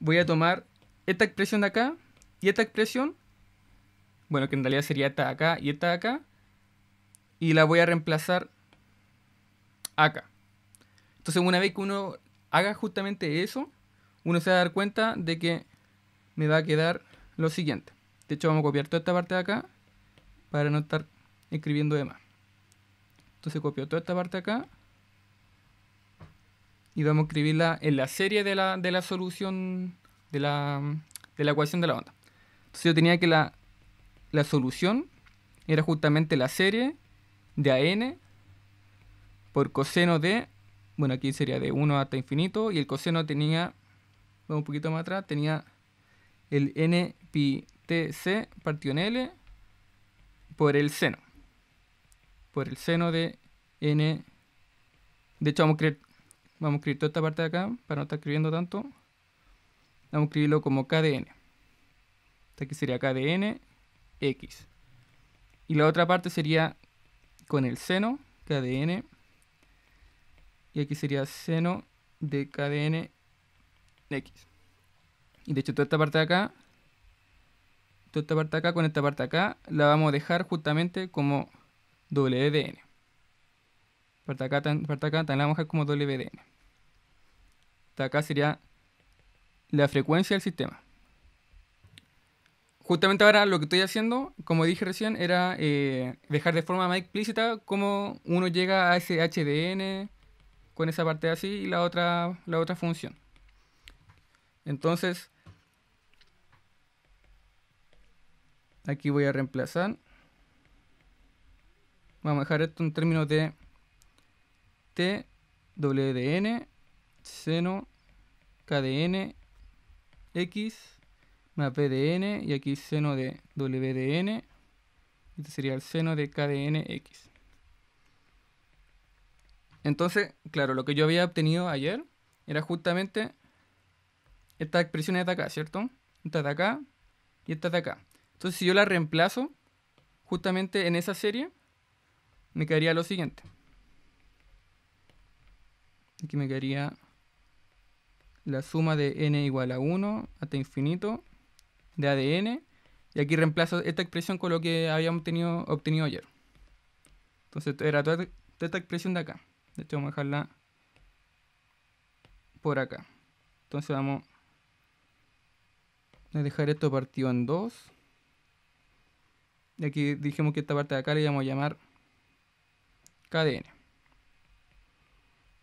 voy a tomar esta expresión de acá y esta expresión, bueno, que en realidad sería esta de acá y esta de acá, y la voy a reemplazar acá. Entonces, una vez que uno haga justamente eso, uno se va a dar cuenta de que me va a quedar lo siguiente. De hecho, vamos a copiar toda esta parte de acá para no estar escribiendo de más. Entonces copio toda esta parte de acá y vamos a escribirla en la serie de la, de la solución de la, ecuación de la onda. Entonces yo tenía que la, la solución era justamente la serie de a n por coseno de, bueno aquí sería de 1 hasta infinito, y el coseno tenía, vamos un poquito más atrás, tenía el n pi t c partido en l por el seno, por el seno de n, de hecho vamos a creer Vamos a escribir toda esta parte de acá para no estar escribiendo tanto. Vamos a escribirlo como KDN. Esta aquí sería KDN X. Y la otra parte sería con el seno KDN. Y aquí sería seno de KDN X. Y de hecho toda esta parte de acá, toda esta parte de acá con esta parte de acá, la vamos a dejar justamente como WDN. Parte de acá, parte de acá también la vamos a dejar como WDN acá sería la frecuencia del sistema. Justamente ahora lo que estoy haciendo, como dije recién, era eh, dejar de forma más explícita cómo uno llega a ese HDN con esa parte así y la otra, la otra función. Entonces, aquí voy a reemplazar. Vamos a dejar esto en términos de TWDN seno KDN X más P de N y aquí seno de W de N. Este sería el seno de N X. Entonces, claro, lo que yo había obtenido ayer era justamente esta expresión de acá, ¿cierto? Esta de acá y esta de acá. Entonces, si yo la reemplazo justamente en esa serie, me quedaría lo siguiente. Aquí me quedaría la suma de n igual a 1 hasta infinito de ADN. Y aquí reemplazo esta expresión con lo que habíamos tenido, obtenido ayer. Entonces era toda, esta expresión de acá. De hecho, vamos a dejarla por acá. Entonces vamos a dejar esto partido en 2 Y aquí dijimos que esta parte de acá le íbamos a llamar KDN. O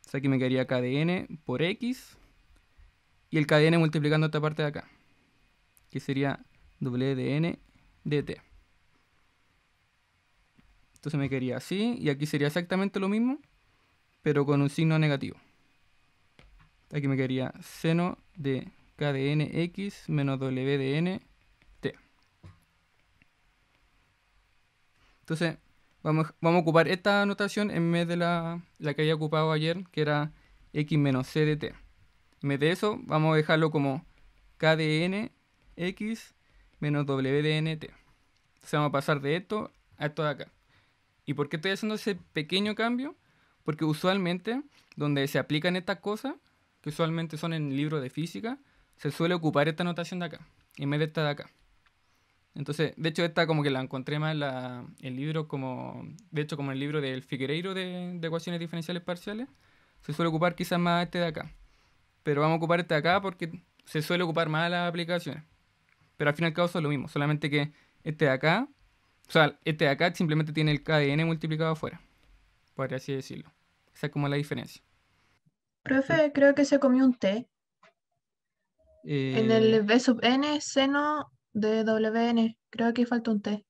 sea, aquí me quedaría KDN por X el KDN multiplicando esta parte de acá, que sería wdn de dt. Entonces me quedaría así, y aquí sería exactamente lo mismo, pero con un signo negativo. Aquí me quedaría seno de KDN x menos w t. Entonces, vamos, vamos a ocupar esta notación en vez de la, la que había ocupado ayer, que era x menos c de t de eso, vamos a dejarlo como KDNX menos WDNT. Entonces vamos a pasar de esto a esto de acá. ¿Y por qué estoy haciendo ese pequeño cambio? Porque usualmente donde se aplican estas cosas, que usualmente son en libros de física, se suele ocupar esta notación de acá, en vez de esta de acá. Entonces, de hecho, esta como que la encontré más en el libro como, de hecho, como el libro del Figueiredo de ecuaciones diferenciales parciales, se suele ocupar quizás más este de acá pero vamos a ocupar este de acá porque se suele ocupar más las aplicaciones. Pero al fin y al cabo lo mismo, solamente que este de acá, o sea, este de acá simplemente tiene el KDN multiplicado afuera, Podría así decirlo. Esa es como la diferencia. Profe, creo que se comió un t En el eh, B sub n seno de WN, creo que falta un T.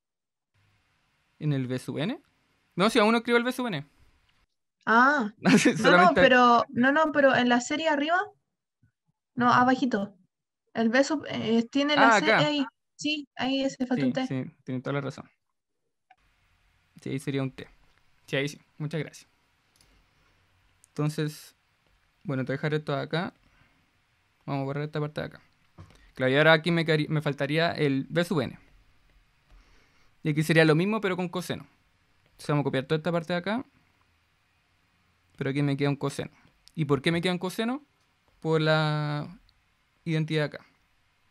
¿En el B sub n? No, si aún no escribo el B sub n. Ah, no, pero, no, no, pero en la serie arriba no, abajito. El beso eh, tiene la ah, C ahí. Sí, ahí se falta un T. Sí, tiene toda la razón. Sí, ahí sería un T. Sí, ahí sí. Muchas gracias. Entonces, bueno, te dejaré esto acá. Vamos a borrar esta parte de acá. Claro, y ahora aquí me, me faltaría el B sub n. Y aquí sería lo mismo, pero con coseno. Entonces vamos a copiar toda esta parte de acá. Pero aquí me queda un coseno. ¿Y por qué me queda un coseno? por la identidad acá.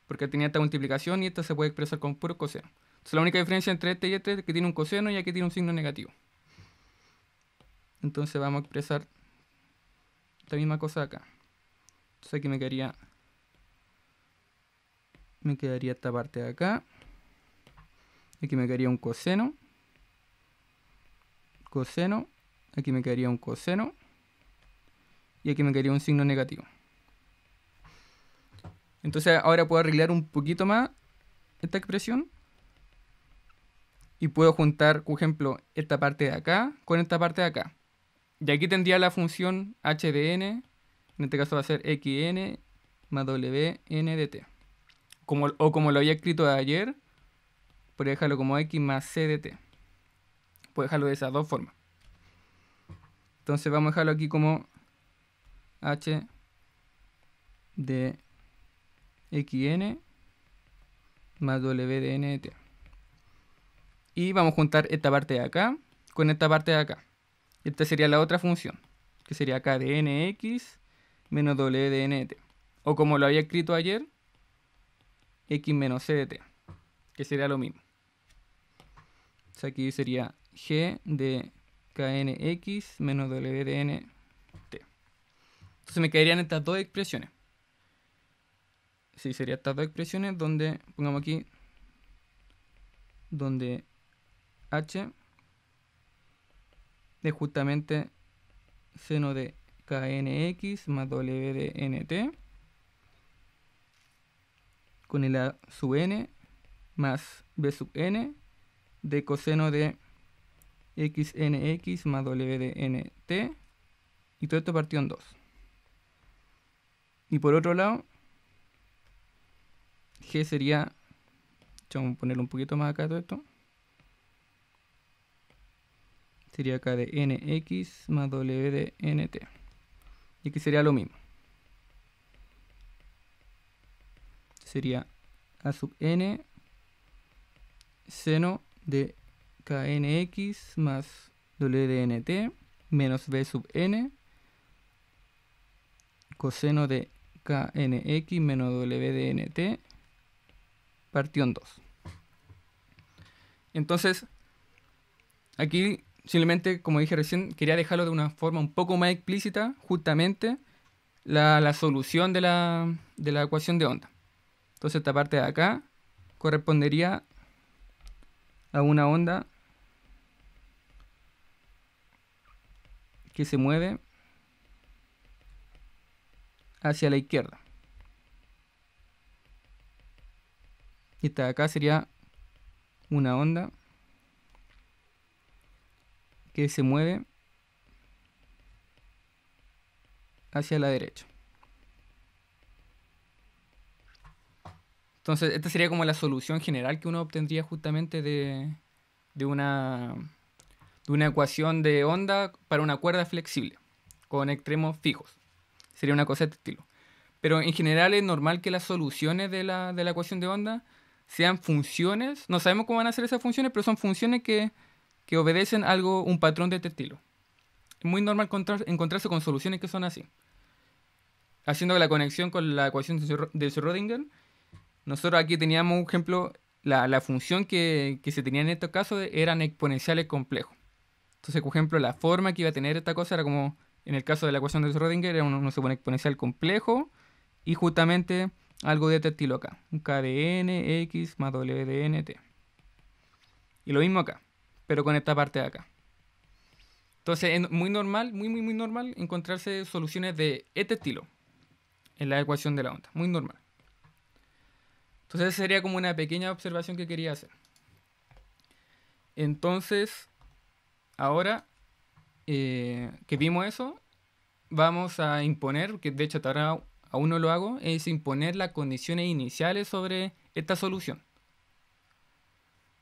Porque tenía esta multiplicación y esta se puede expresar con puro coseno. Entonces la única diferencia entre este y este es que tiene un coseno y aquí tiene un signo negativo. Entonces vamos a expresar la misma cosa acá. Entonces aquí me quedaría me quedaría esta parte de acá. Aquí me quedaría un coseno. Coseno. Aquí me quedaría un coseno. Y aquí me quedaría un signo negativo. Entonces ahora puedo arreglar un poquito más esta expresión. Y puedo juntar, por ejemplo, esta parte de acá con esta parte de acá. Y aquí tendría la función hdn, en este caso va a ser xn más wndt. Como, o como lo había escrito ayer, puedo dejarlo como x más cdt. Puedo dejarlo de esas dos formas. Entonces vamos a dejarlo aquí como h de xn más w de t Y vamos a juntar esta parte de acá con esta parte de acá. Esta sería la otra función, que sería k de nx menos w de t O como lo había escrito ayer, x menos c de t, que sería lo mismo. O aquí sería g de knx menos w de t Entonces me quedarían estas dos expresiones sí, sería estas dos expresiones donde, pongamos aquí, donde h es justamente seno de knx más w de nt con el a sub n más b sub n de coseno de xnx más w de nt y todo esto partido en 2 y por otro lado G sería. Vamos a ponerlo un poquito más acá todo esto. Sería acá de nx más w de nt. Y aquí sería lo mismo. Sería a sub n seno de knx más w de nt menos b sub n coseno de knx menos w de nt partió en dos. Entonces, aquí simplemente, como dije recién, quería dejarlo de una forma un poco más explícita, justamente la, solución de la, de la ecuación de onda. Entonces esta parte de acá correspondería a una onda que se mueve hacia la izquierda. esta de acá sería una onda que se mueve hacia la derecha. Entonces, esta sería como la solución general que uno obtendría justamente de, una, de una ecuación de onda para una cuerda flexible, con extremos fijos. Sería una cosa de este estilo. Pero en general es normal que las soluciones de la, de la ecuación de onda sean funciones, no sabemos cómo van a ser esas funciones, pero son funciones que, obedecen algo, un patrón de este estilo. Es muy normal encontrar, encontrarse con soluciones que son así. Haciendo la conexión con la ecuación de Schrödinger, nosotros aquí teníamos un ejemplo, la, función que, se tenía en este caso eran exponenciales complejos. Entonces, por ejemplo, la forma que iba a tener esta cosa era como, en el caso de la ecuación de Schrödinger, era un, no un exponencial complejo y justamente algo de este estilo acá. Un KDN, X más t Y lo mismo acá, pero con esta parte de acá. Entonces es muy normal, muy, muy, muy normal encontrarse soluciones de este estilo en la ecuación de la onda. Muy normal. Entonces sería como una pequeña observación que quería hacer. Entonces, ahora eh, que vimos eso, vamos a imponer, que de hecho estará ahora aún no lo hago, es imponer las condiciones iniciales sobre esta solución.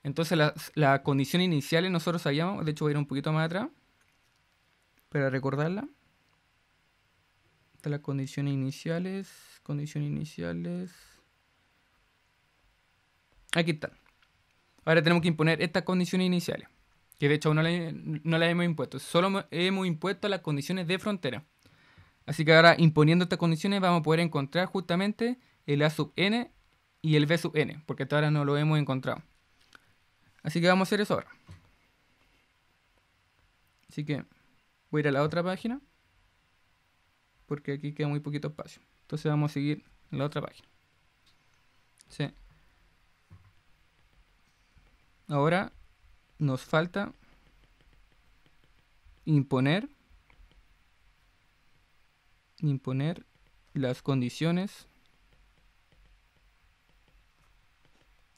Entonces las, condición condiciones iniciales nosotros sabíamos, de hecho voy a ir un poquito más atrás para recordarla. Estas las condiciones iniciales, condiciones iniciales. Aquí están. Ahora tenemos que imponer estas condiciones iniciales, que de hecho aún no no las hemos impuesto. Solo hemos impuesto las condiciones de frontera. Así que ahora, imponiendo estas condiciones, vamos a poder encontrar justamente el A sub n y el B sub n, porque hasta ahora no lo hemos encontrado. Así que vamos a hacer eso ahora. Así que voy a ir a la otra página, porque aquí queda muy poquito espacio. Entonces vamos a seguir en la otra página. Sí. Ahora nos falta imponer imponer las condiciones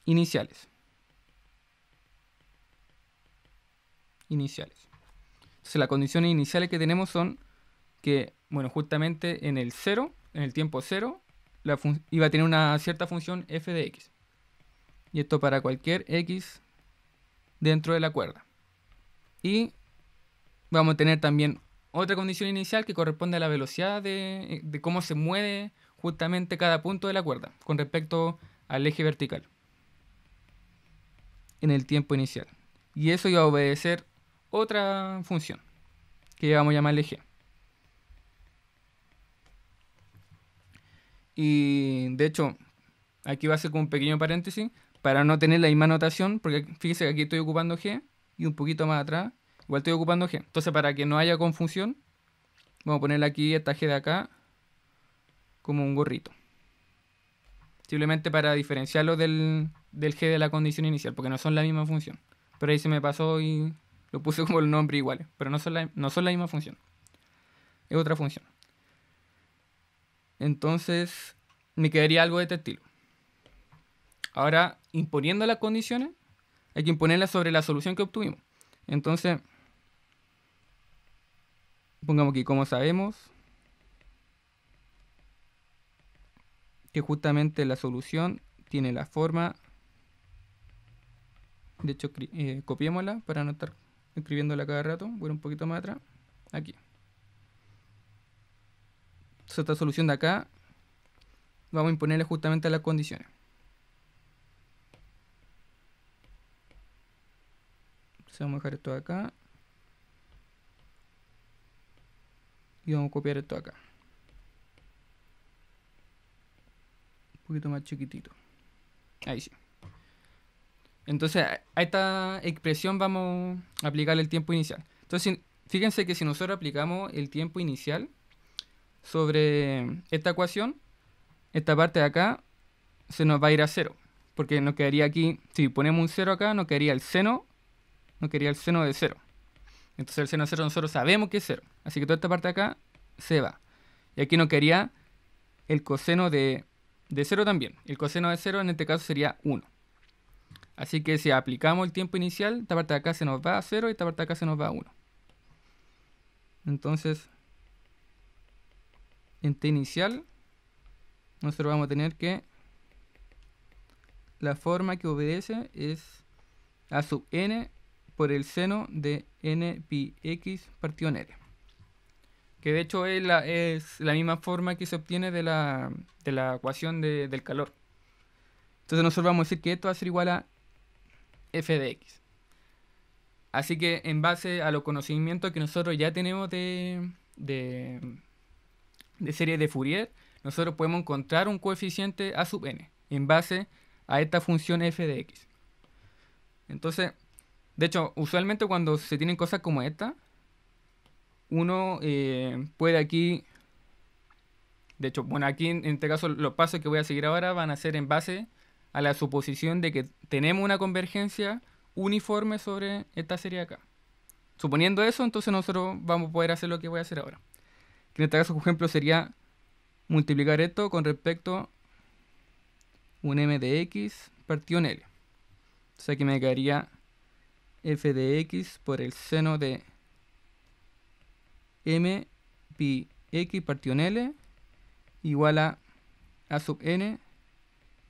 iniciales. Iniciales. Entonces las condiciones iniciales que tenemos son que, bueno, justamente en el 0, en el tiempo 0, iba a tener una cierta función f de x. Y esto para cualquier x dentro de la cuerda. Y vamos a tener también otra condición inicial que corresponde a la velocidad eh, de, cómo se mueve justamente cada punto de la cuerda con respecto al eje vertical en el tiempo inicial. Y eso iba a obedecer otra función que vamos a llamarle eje Y de hecho, aquí va a ser como un pequeño paréntesis para no tener la misma notación, porque fíjense que aquí estoy ocupando G y un poquito más atrás Igual estoy ocupando G. Entonces, para que no haya confusión, vamos a ponerle aquí esta G de acá como un gorrito. Simplemente para diferenciarlo del, G de la condición inicial, porque no son la misma función. Pero ahí se me pasó y lo puse como el nombre igual, pero no son la, no son la misma función. Es otra función. Entonces, me quedaría algo de este estilo. Ahora, imponiendo las condiciones, hay que imponerlas sobre la solución que obtuvimos. Entonces, Pongamos aquí, como sabemos, que justamente la solución tiene la forma. De hecho, eh, copiémosla para no estar escribiéndola cada rato. Voy un poquito más atrás. Aquí. esta solución de acá vamos a imponerle justamente las condiciones. Entonces, vamos a dejar esto acá. y vamos a copiar esto acá un poquito más chiquitito ahí sí entonces a esta expresión vamos a aplicar el tiempo inicial entonces fíjense que si nosotros aplicamos el tiempo inicial sobre esta ecuación esta parte de acá se nos va a ir a cero porque nos quedaría aquí si ponemos un cero acá nos quedaría el seno nos quedaría el seno de cero entonces el seno de 0 nosotros sabemos que es 0. Así que toda esta parte de acá se va. Y aquí nos quería el coseno de, de 0 también. El coseno de 0 en este caso sería 1. Así que si aplicamos el tiempo inicial, esta parte de acá se nos va a 0 y esta parte de acá se nos va a 1. Entonces, en t inicial, nosotros vamos a tener que la forma que obedece es a sub n por el seno de n pi x partido n, Que de hecho es la, es la misma forma que se obtiene de la, de la ecuación de, del calor. Entonces nosotros vamos a decir que esto va a ser igual a f de x. Así que en base a los conocimientos que nosotros ya tenemos de, de, de serie de Fourier, nosotros podemos encontrar un coeficiente a sub n en base a esta función f de x. Entonces, de hecho, usualmente cuando se tienen cosas como esta, uno eh, puede aquí... De hecho, bueno, aquí en este caso los pasos que voy a seguir ahora van a ser en base a la suposición de que tenemos una convergencia uniforme sobre esta serie acá. Suponiendo eso, entonces nosotros vamos a poder hacer lo que voy a hacer ahora. En este caso, por ejemplo, sería multiplicar esto con respecto un m de x partido en l. O sea que me quedaría f de x por el seno de m pi x partido en L igual a a sub n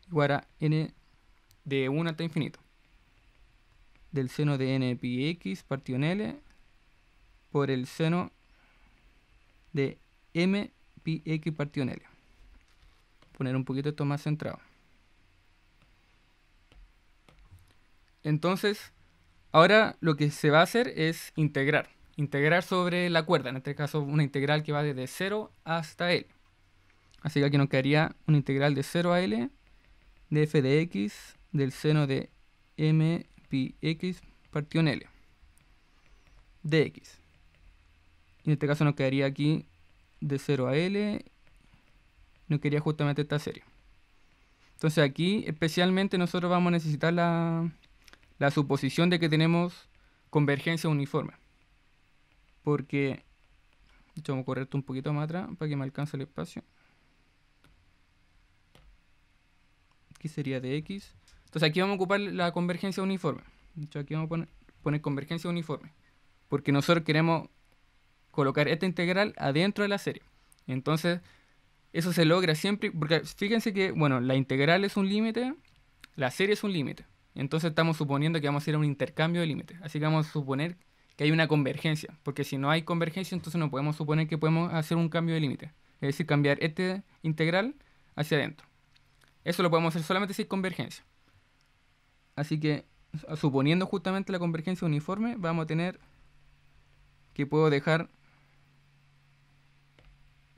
igual a n de 1 hasta infinito del seno de n pi x partido en L por el seno de m pi x partido en L poner un poquito esto más centrado entonces Ahora lo que se va a hacer es integrar. Integrar sobre la cuerda, en este caso una integral que va desde 0 hasta L. Así que aquí nos quedaría una integral de 0 a L de f de x del seno de m pi x partido en L de x. en este caso nos quedaría aquí de 0 a L, nos quedaría justamente esta serie. Entonces aquí especialmente nosotros vamos a necesitar la, la suposición de que tenemos convergencia uniforme. Porque, hecho vamos a correr un poquito más atrás para que me alcance el espacio. Aquí sería de x. Entonces aquí vamos a ocupar la convergencia uniforme. De hecho aquí vamos a poner, poner convergencia uniforme. Porque nosotros queremos colocar esta integral adentro de la serie. Entonces, eso se logra siempre, porque fíjense que, bueno, la integral es un límite, la serie es un límite entonces estamos suponiendo que vamos a ir un intercambio de límites. Así que vamos a suponer que hay una convergencia, porque si no hay convergencia, entonces no podemos suponer que podemos hacer un cambio de límite. Es decir, cambiar este integral hacia adentro. Eso lo podemos hacer solamente si hay convergencia. Así que, suponiendo justamente la convergencia uniforme, vamos a tener que puedo dejar,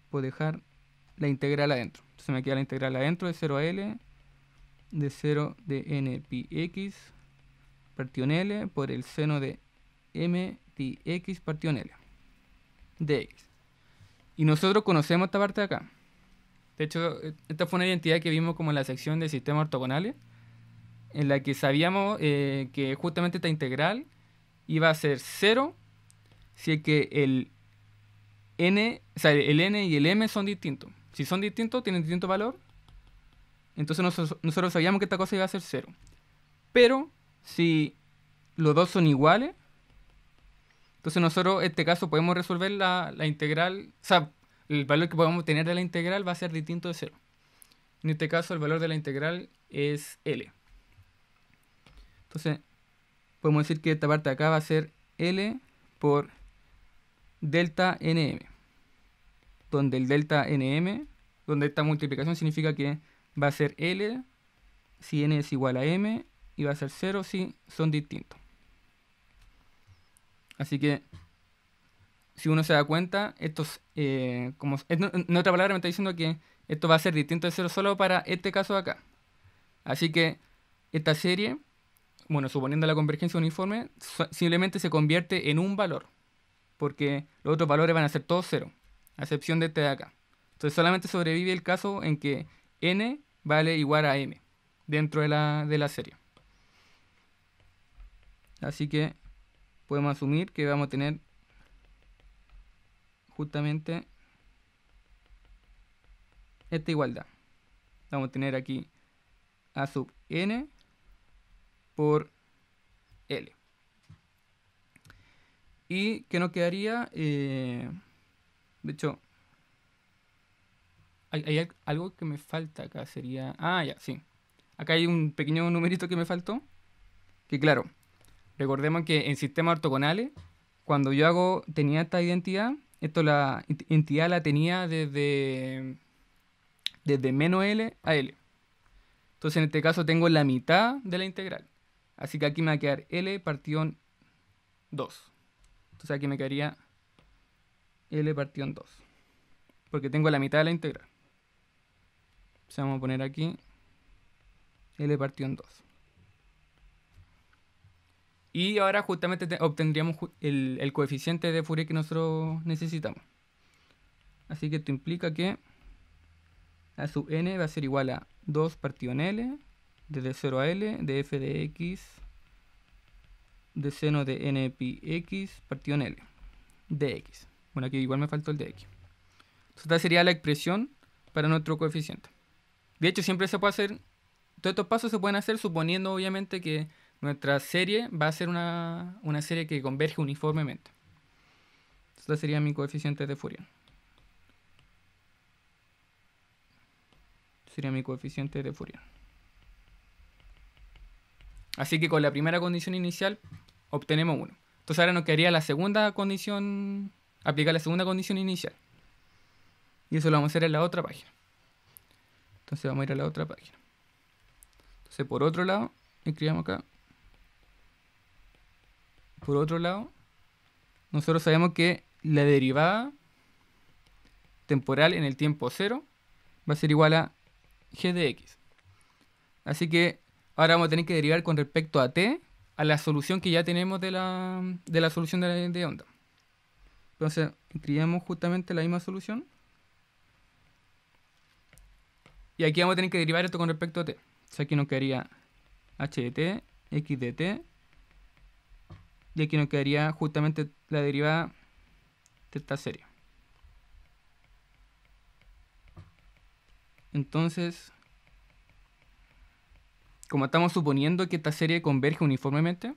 puedo dejar la integral adentro. Entonces me queda la integral adentro de 0 a L de 0 de n pi x partido L por el seno de m pi x partido en L de x. Y nosotros conocemos esta parte de acá. De hecho, e, esta fue una identidad que vimos como en la sección de sistemas ortogonales, en la que sabíamos eh, que justamente esta integral iba a ser 0 si es que el n, o sea, el n y el m son distintos. Si son distintos, tienen distinto valor, entonces nosotros sabíamos que esta cosa iba a ser cero. Pero si los dos son iguales, entonces nosotros en este caso podemos resolver la, integral, o sea, el valor que podemos tener de la integral va a ser distinto de cero. En este caso el valor de la integral es L. Entonces podemos decir que esta parte de acá va a ser L por delta NM. Donde el delta NM, donde esta multiplicación significa que va a ser L si n es igual a m y va a ser 0 si son distintos. Así que, si uno se da cuenta, estos, eh, como, en otra palabra me está diciendo que esto va a ser distinto de 0 solo para este caso de acá. Así que esta serie, bueno, suponiendo la convergencia uniforme, simplemente se convierte en un valor. Porque los otros valores van a ser todos 0, a excepción de este de acá. Entonces solamente sobrevive el caso en que n vale igual a m dentro de la, de la serie. Así que podemos asumir que vamos a tener justamente esta igualdad. Vamos a tener aquí a sub n por L. Y que nos quedaría, eh, de hecho, hay, algo que me falta acá, sería... Ah, ya, sí. Acá hay un pequeño numerito que me faltó. Que claro, recordemos que en sistemas ortogonales, cuando yo hago, tenía esta identidad, esto la entidad la tenía desde, desde menos L a L. Entonces en este caso tengo la mitad de la integral. Así que aquí me va a quedar L partido 2. Entonces aquí me quedaría L partido 2. Porque tengo la mitad de la integral se vamos a poner aquí L partido en 2. Y ahora justamente obtendríamos el, coeficiente de Fourier que nosotros necesitamos. Así que esto implica que a sub n va a ser igual a 2 partido en L, desde 0 a L, de f de x, de seno de n pi x partido en L, de x. Bueno, aquí igual me faltó el x. Entonces esta sería la expresión para nuestro coeficiente. De hecho, siempre se puede hacer, todos estos pasos se pueden hacer suponiendo obviamente que nuestra serie va a ser una, serie que converge uniformemente. Esto sería mi coeficiente de Fourier. Sería mi coeficiente de Fourier. Así que con la primera condición inicial obtenemos 1. Entonces ahora nos quedaría la segunda condición, aplicar la segunda condición inicial. Y eso lo vamos a hacer en la otra página. Entonces vamos a ir a la otra página. Entonces por otro lado, escribamos acá. Por otro lado, nosotros sabemos que la derivada temporal en el tiempo cero va a ser igual a g de x. Así que ahora vamos a tener que derivar con respecto a t a la solución que ya tenemos de la, solución de, la, de onda. Entonces, escribimos justamente la misma solución. Y aquí vamos a tener que derivar esto con respecto a t. O sea, aquí nos quedaría h de t, x de t. Y aquí nos quedaría justamente la derivada de esta serie. Entonces, como estamos suponiendo que esta serie converge uniformemente,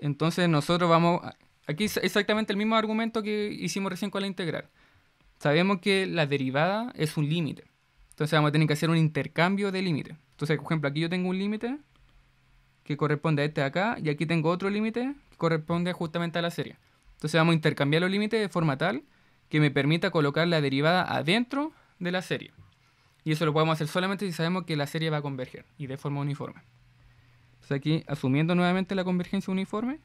entonces nosotros vamos... aquí es exactamente el mismo argumento que hicimos recién con la integral. Sabemos que la derivada es un límite. Entonces vamos a tener que hacer un intercambio de límites. Entonces, por ejemplo, aquí yo tengo un límite que corresponde a este de acá y aquí tengo otro límite que corresponde justamente a la serie. Entonces vamos a intercambiar los límites de forma tal que me permita colocar la derivada adentro de la serie. Y eso lo podemos hacer solamente si sabemos que la serie va a converger y de forma uniforme. Entonces aquí, asumiendo nuevamente la convergencia uniforme,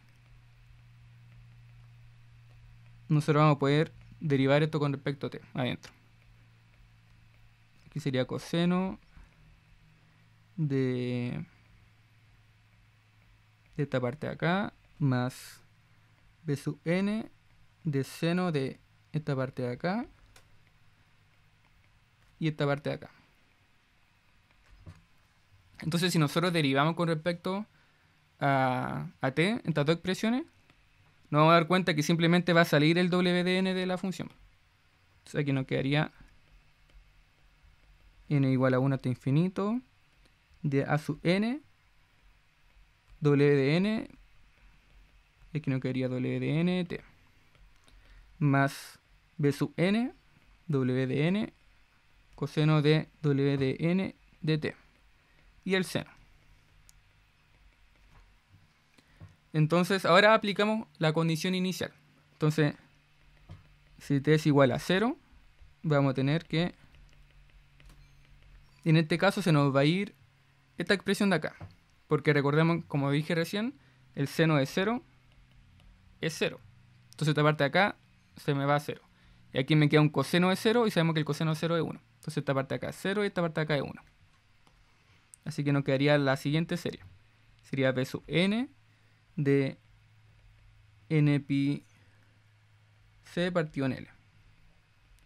nosotros vamos a poder derivar esto con respecto a t adentro. Aquí sería coseno de, esta parte de acá más b sub n de seno de esta parte de acá y esta parte de acá. Entonces, si nosotros derivamos con respecto a, t, estas dos expresiones, nos vamos a dar cuenta que simplemente va a salir el w de n de la función. O sea, que nos quedaría n igual a 1 hasta este infinito, de a sub n, w de n, que no quería w de n, t, más b sub n, w de n, coseno de w de n de t, y el seno. Entonces, ahora aplicamos la condición inicial. Entonces, si t es igual a 0, vamos a tener que en este caso se nos va a ir esta expresión de acá. Porque recordemos, como dije recién, el seno de 0 es 0. Entonces esta parte de acá se me va a 0. Y aquí me queda un coseno de 0 y sabemos que el coseno de 0 es 1. Entonces esta parte de acá es 0 y esta parte de acá es 1. Así que nos quedaría la siguiente serie. Sería b sub n de n pi c partido en L.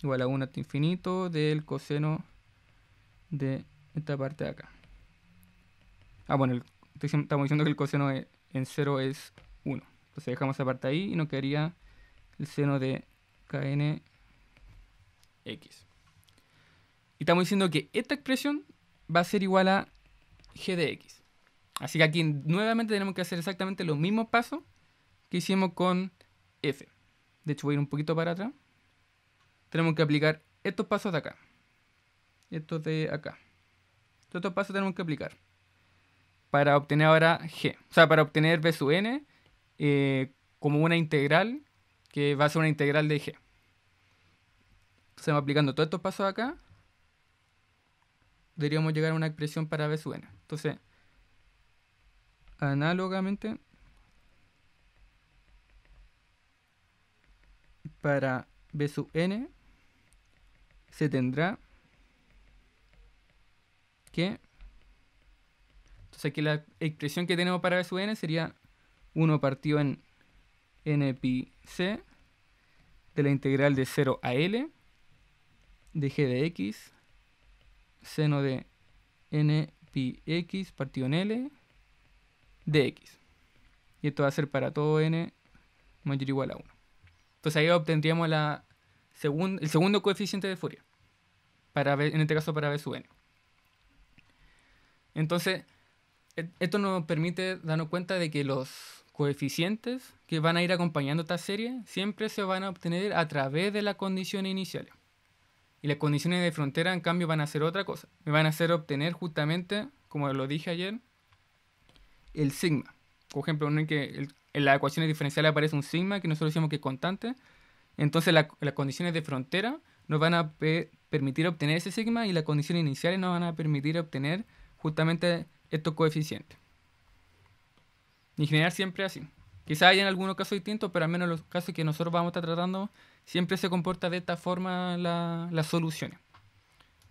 Igual a 1 hasta infinito del coseno de esta parte de acá. Ah, bueno, estamos diciendo que el coseno en 0 es 1. Entonces dejamos esa parte ahí y nos quedaría el seno de KNX. Y estamos diciendo que esta expresión va a ser igual a g de x. Así que aquí nuevamente tenemos que hacer exactamente los mismos pasos que hicimos con f. De hecho voy a ir un poquito para atrás. Tenemos que aplicar estos pasos de acá. Esto de acá. Todos estos pasos tenemos que aplicar. Para obtener ahora G. O sea, para obtener B sub n eh, como una integral que va a ser una integral de G. Entonces, aplicando todos estos pasos acá, deberíamos llegar a una expresión para B sub n. Entonces, análogamente, para B sub n se tendrá que... Entonces aquí la expresión que tenemos para B sub n sería 1 partido en n pi c de la integral de 0 a L de g de x seno de n pi x partido en L de x. Y esto va a ser para todo n mayor o igual a 1. Entonces ahí obtendríamos la el segundo coeficiente de Fourier, para en este caso para B sub n. Entonces, e-, esto nos permite darnos cuenta de que los coeficientes que van a ir acompañando esta serie siempre se van a obtener a través de las condiciones iniciales. Y las condiciones de frontera, en cambio, van a ser otra cosa. Me van a hacer obtener justamente, como lo dije ayer, el sigma. Por ejemplo, en, que en las ecuaciones diferenciales aparece un sigma que nosotros decimos que es constante. Entonces, las condiciones de frontera nos van a permitir obtener ese sigma y las condiciones iniciales nos van a permitir obtener justamente estos coeficientes. En general siempre así. Quizá hay en algunos casos distintos, pero al menos en los casos que nosotros vamos a estar tratando, siempre se comporta de esta forma la, las soluciones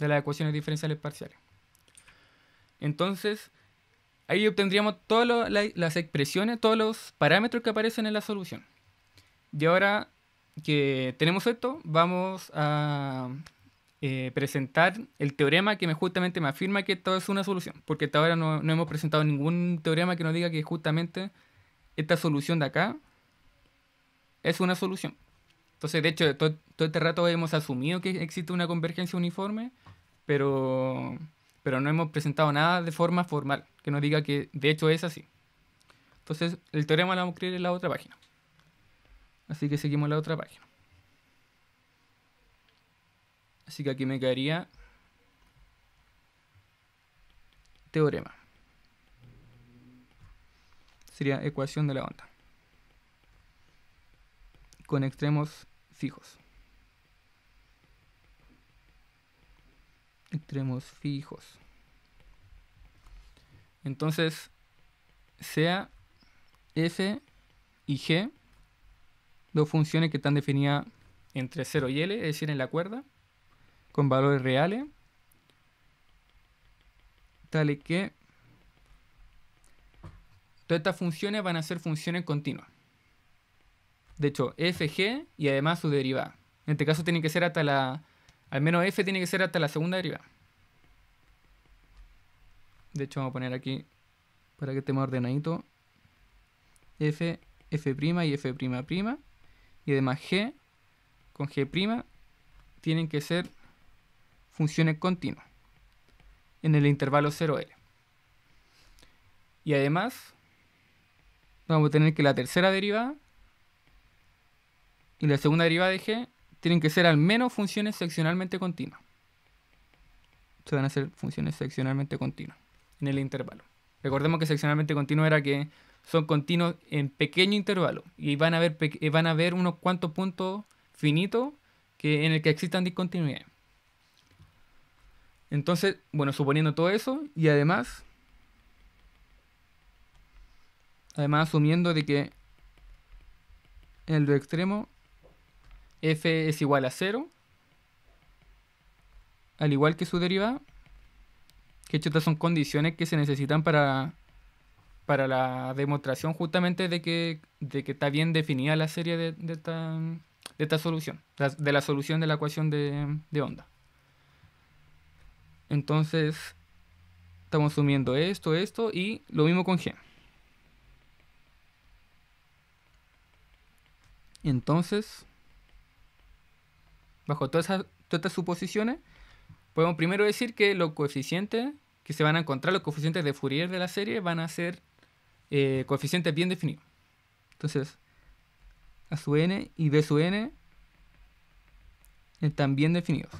de las ecuaciones diferenciales parciales. Entonces, ahí obtendríamos todas las expresiones, todos los parámetros que aparecen en la solución. Y ahora que tenemos esto, vamos a eh, presentar el teorema que me, justamente me afirma que esto es una solución, porque hasta ahora no, hemos presentado ningún teorema que nos diga que justamente esta solución de acá es una solución. Entonces, de hecho, todo, este rato hemos asumido que existe una convergencia uniforme, pero, pero no hemos presentado nada de forma formal que nos diga que de hecho es así. Entonces, el teorema lo vamos a escribir en la otra página. Así que seguimos la otra página. Así que aquí me quedaría teorema. Sería ecuación de la onda. Con extremos fijos. Extremos fijos. Entonces, sea f y g, dos funciones que están definidas entre 0 y L, es decir, en la cuerda, con valores reales, tales que todas estas funciones van a ser funciones continuas. De hecho, f, g y además su derivada. En este caso tiene que ser hasta la... Al menos f tiene que ser hasta la segunda derivada. De hecho, vamos a poner aquí, para que esté más ordenadito, f, f' y f'', y además g con g' tienen que ser Funciones continuas en el intervalo 0L. Y además vamos a tener que la tercera derivada y la segunda derivada de g tienen que ser al menos funciones seccionalmente continuas. Se van a ser funciones seccionalmente continuas en el intervalo. Recordemos que seccionalmente continuo era que son continuos en pequeño intervalo y van a haber, eh, van a haber unos cuantos puntos finitos que, en el que existan discontinuidades. Entonces, bueno, suponiendo todo eso y además, además asumiendo de que en el extremo f es igual a 0, al igual que su derivada, que hecho estas son condiciones que se necesitan para, para la demostración justamente de que, de que está bien definida la serie de, esta, de esta solución, de la solución de la ecuación de, de onda. Entonces, estamos sumiendo esto, esto y lo mismo con G. Entonces, bajo todas, esas, estas suposiciones, podemos primero decir que los coeficientes que se van a encontrar, los coeficientes de Fourier de la serie, van a ser eh, coeficientes bien definidos. Entonces, A sub n y B sub n están bien definidos.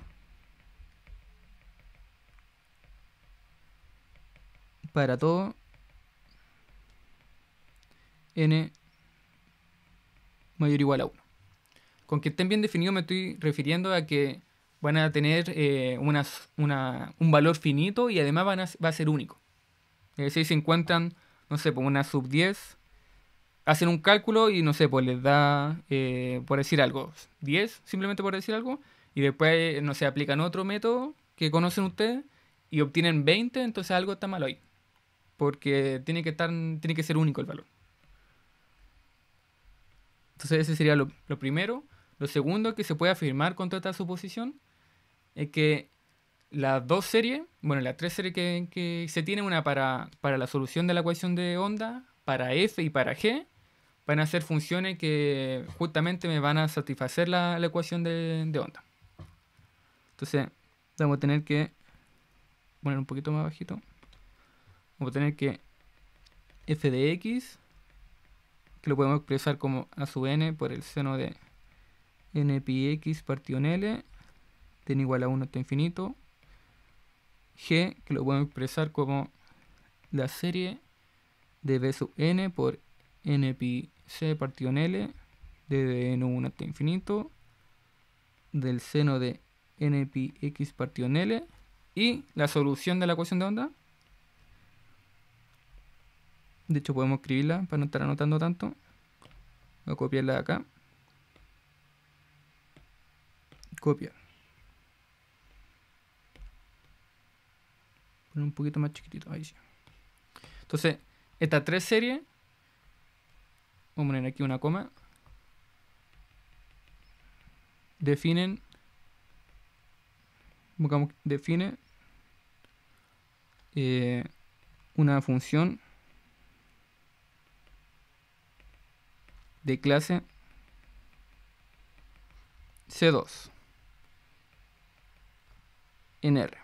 para todo n mayor o igual a 1. Con que estén bien definidos me estoy refiriendo a que van a tener eh, un valor finito y además van a, va a ser único. Es decir, encuentran, no sé, por pues, una sub 10, hacen un cálculo y no sé, pues les da, eh, por decir algo, 10, simplemente por decir algo, y después, no sé, aplican otro método que conocen ustedes y obtienen 20, entonces algo está malo ahí porque tiene que, estar, tiene que ser único el valor. Entonces ese sería lo, primero. Lo segundo que se puede afirmar contra esta suposición es que las dos series, bueno, las tres series que, se tienen, una para, para, la solución de la ecuación de onda, para f y para g, van a ser funciones que justamente me van a satisfacer la, ecuación de, onda. Entonces, vamos a tener que poner un poquito más bajito vamos a tener que f de x, que lo podemos expresar como a sub n por el seno de n pi x partido en l, tiene igual a 1 hasta infinito, g, que lo podemos expresar como la serie de b sub n por n pi c partido en l, de n1 hasta infinito, del seno de n pi x partido en l, y la solución de la ecuación de onda de hecho, podemos escribirla para no estar anotando tanto. Voy a copiarla acá. Copia un poquito más chiquitito. Ahí sí. Entonces, estas tres series. Vamos a poner aquí una coma. Definen. Buscamos define eh, una función de clase C2 en R.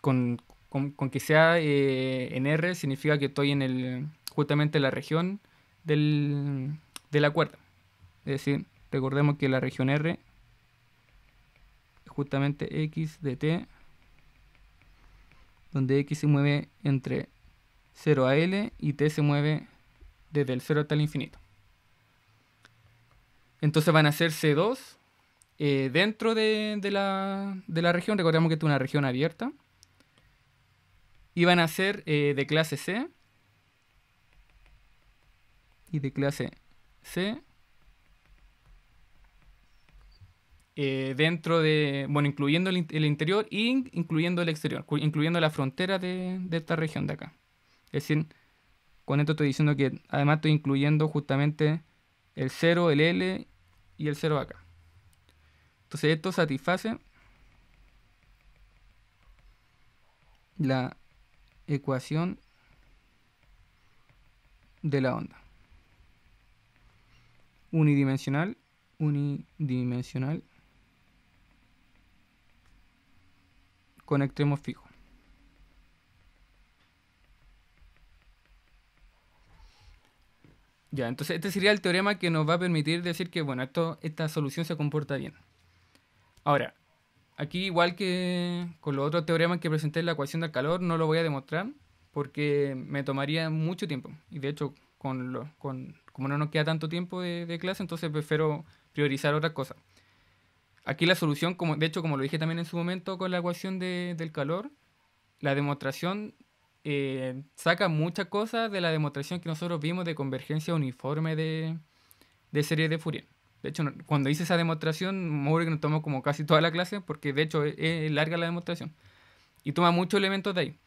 Con, que sea eh, en R significa que estoy en el justamente la región de la cuerda. Es decir, recordemos que la región R es justamente X de T, donde X se mueve entre 0 a L y T se mueve desde el 0 hasta el infinito. Entonces van a ser C2 eh, dentro de, de, la, de, la, región, recordemos que es una región abierta, y van a ser eh, de clase C y de clase C eh, dentro de, bueno, incluyendo el, interior y incluyendo el exterior, incluyendo la frontera de, de esta región de acá. Es decir, con esto estoy diciendo que además estoy incluyendo justamente el 0, el L y el 0 acá. Entonces esto satisface la ecuación de la onda. Unidimensional, unidimensional con extremos fijos. Ya, entonces este sería el teorema que nos va a permitir decir que, bueno, esta solución se comporta bien. Ahora, aquí igual que con los otros teoremas que presenté en la ecuación del calor, no lo voy a demostrar porque me tomaría mucho tiempo. Y de hecho, con, lo, con como no nos queda tanto tiempo de, clase, entonces prefiero priorizar otra cosa. Aquí la solución, como, de hecho, como lo dije también en su momento con la ecuación de, del calor, la demostración eh, saca muchas cosas de la demostración que nosotros vimos de convergencia uniforme de, de series de Fourier. De hecho, cuando hice esa demostración, nos tomó como casi toda la clase, porque de hecho es, larga la demostración. Y toma muchos elementos de ahí.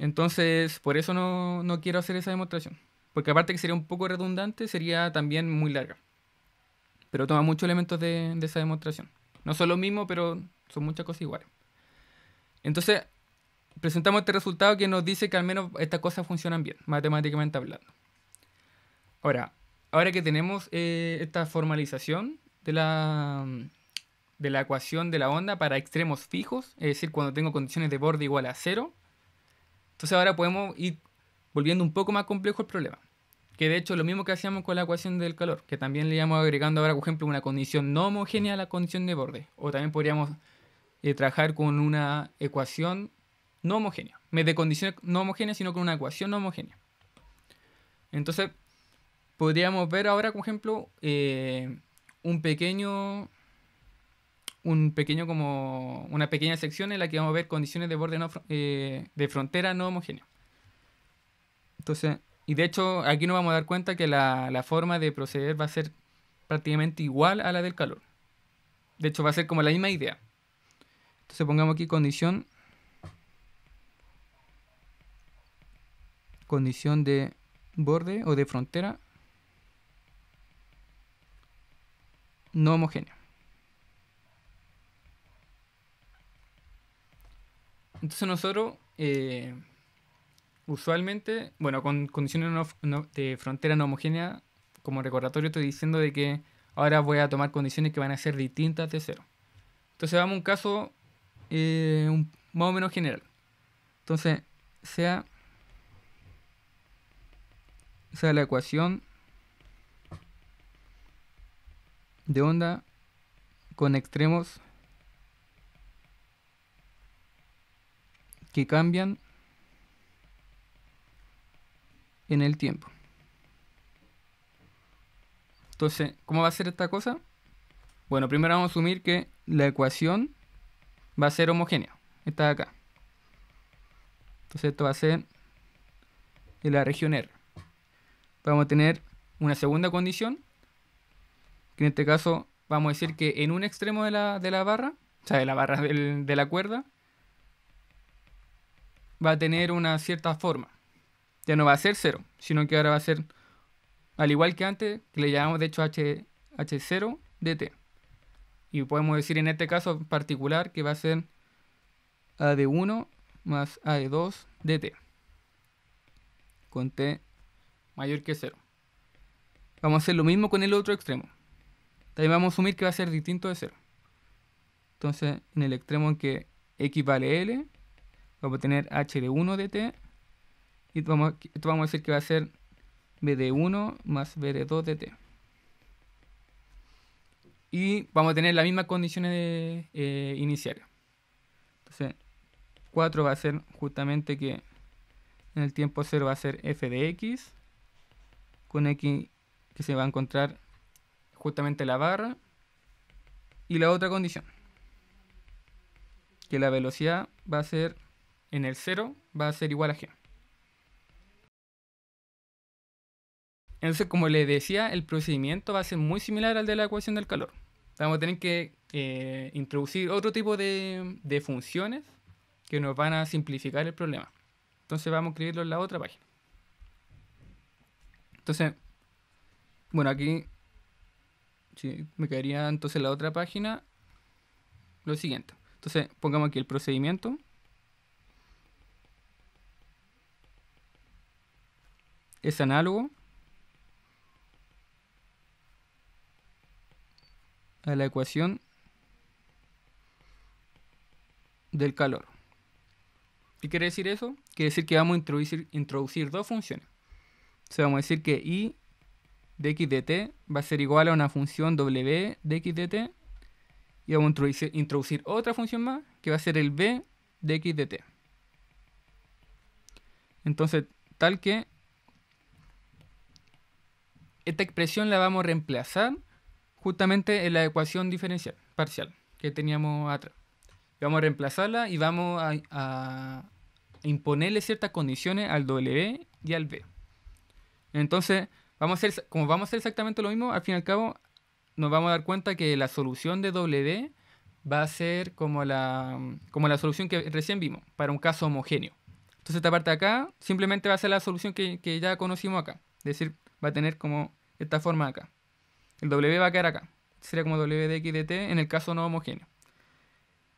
Entonces, por eso no, quiero hacer esa demostración. Porque aparte que sería un poco redundante, sería también muy larga. Pero toma muchos elementos de, de esa demostración. No son lo mismo, pero son muchas cosas iguales. Entonces, presentamos este resultado que nos dice que al menos estas cosas funcionan bien, matemáticamente hablando. Ahora, ahora que tenemos eh, esta formalización de la, de la ecuación de la onda para extremos fijos, es decir, cuando tengo condiciones de borde igual a cero, entonces ahora podemos ir volviendo un poco más complejo el problema. Que de hecho lo mismo que hacíamos con la ecuación del calor, que también le íbamos agregando ahora, por ejemplo, una condición no homogénea a la condición de borde. O también podríamos eh, trabajar con una ecuación no homogénea. De condiciones no homogéneas, sino con una ecuación no homogénea. Entonces, podríamos ver ahora, por ejemplo, eh, un pequeño. Un pequeño como. una pequeña sección en la que vamos a ver condiciones de borde eh, de frontera no homogénea. Entonces, y de hecho, aquí nos vamos a dar cuenta que la, la forma de proceder va a ser prácticamente igual a la del calor. De hecho, va a ser como la misma idea. Entonces pongamos aquí condición condición de borde o de frontera no homogénea. Entonces nosotros eh, usualmente, bueno, con condiciones de frontera no homogénea, como recordatorio estoy diciendo de que ahora voy a tomar condiciones que van a ser distintas de cero. Entonces vamos a un caso eh, más o menos general. Entonces, sea esa es la ecuación de onda con extremos que cambian en el tiempo. Entonces, ¿cómo va a ser esta cosa? Bueno, primero vamos a asumir que la ecuación va a ser homogénea. está acá. Entonces esto va a ser en la región R vamos a tener una segunda condición, que en este caso vamos a decir que en un extremo de la, barra, o sea, de la barra de la cuerda, va a tener una cierta forma. Ya no va a ser cero, sino que ahora va a ser, al igual que antes, que le llamamos de hecho H, H0 dt. Y podemos decir en este caso particular que va a ser A de 1 más A de 2 dt. Con T mayor que 0. Vamos a hacer lo mismo con el otro extremo. También vamos a asumir que va a ser distinto de 0. Entonces, en el extremo en que x vale L, vamos a tener h de 1 de t. Y vamos, a decir que va a ser b de 1 más b de 2 de t. Y vamos a tener las mismas condiciones eh, iniciales. Entonces, 4 va a ser justamente que en el tiempo 0 va a ser f de x Pone X que se va a encontrar justamente la barra y la otra condición que la velocidad va a ser en el 0 va a ser igual a g entonces como les decía el procedimiento va a ser muy similar al de la ecuación del calor vamos a tener que eh, introducir otro tipo de, de funciones que nos van a simplificar el problema entonces vamos a escribirlo en la otra página entonces, bueno, aquí me quedaría entonces la otra página. Lo siguiente. Entonces, pongamos aquí el procedimiento. Es análogo a la ecuación del calor. ¿Qué quiere decir eso? Quiere decir que vamos a introducir, introducir dos funciones vamos a decir que i de x de t va a ser igual a una función w de x de t y vamos a introducir otra función más que va a ser el b de x de t. Entonces, tal que esta expresión la vamos a reemplazar justamente en la ecuación diferencial, parcial, que teníamos atrás. Vamos a reemplazarla y vamos a, a imponerle ciertas condiciones al W y al B. Entonces, vamos a como vamos a hacer exactamente lo mismo, al fin y al cabo, nos vamos a dar cuenta que la solución de W va a ser como la, como la solución que recién vimos, para un caso homogéneo. Entonces esta parte de acá simplemente va a ser la solución que, ya conocimos acá. Es decir, va a tener como esta forma acá. El W va a quedar acá. Sería como W de X de T en el caso no homogéneo.